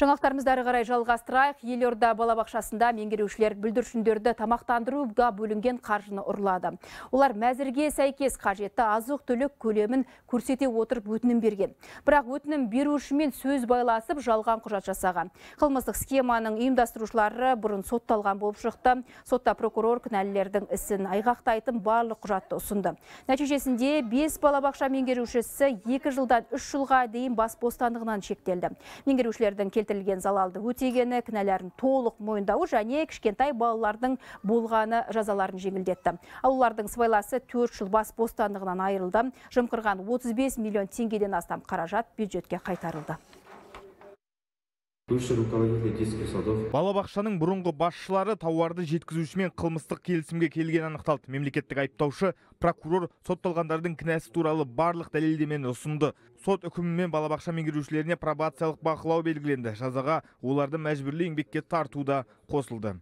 жаңалықтарымызды әрі қарай жалғастырайық елорда балабақшасында меңгерушілер бүлдіршіндерді тамақтандыруға бөлінген қаржыны ұрлады олар мәзірге сәйкес қажетті азық түлік көлемін көрсете отырып өтінім берген бірақ өтінім берушімен сөз байласып жалған құжат жасаған қылмыстық схеманың ұйымдастырушылары бұрын сотталған болып шықты сотта прокурор кінәлілердің ісін айғақтайтын барлық құжатты ұсынды нәтижесінде 5 балабақша меңгерушісі екі жылдан 3 жылға дейін бас бостандығынан шектелді меңгерушілердің келтірілген залалды өтегені кінәлерін толық мойындауы және кішкентай балалардың болғаны жазаларын жеңілдетті ал олардың сыбайласы төрт жыл бас бостандығынан айырылды жымқырған 35 миллион теңгеден астам қаражат бюджетке қайтарылды балабақшаның бұрынғы басшылары тауарды жеткізушімен қылмыстық келісімге келген анықталды мемлекеттік айыптаушы прокурор сотталғандардың кінәсі туралы барлық дәлелдемені ұсынды сот үкімімен балабақша меңгерушілеріне пробациялық бақылау белгіленді жазаға оларды мәжбүрлі еңбекке тарту да қосылды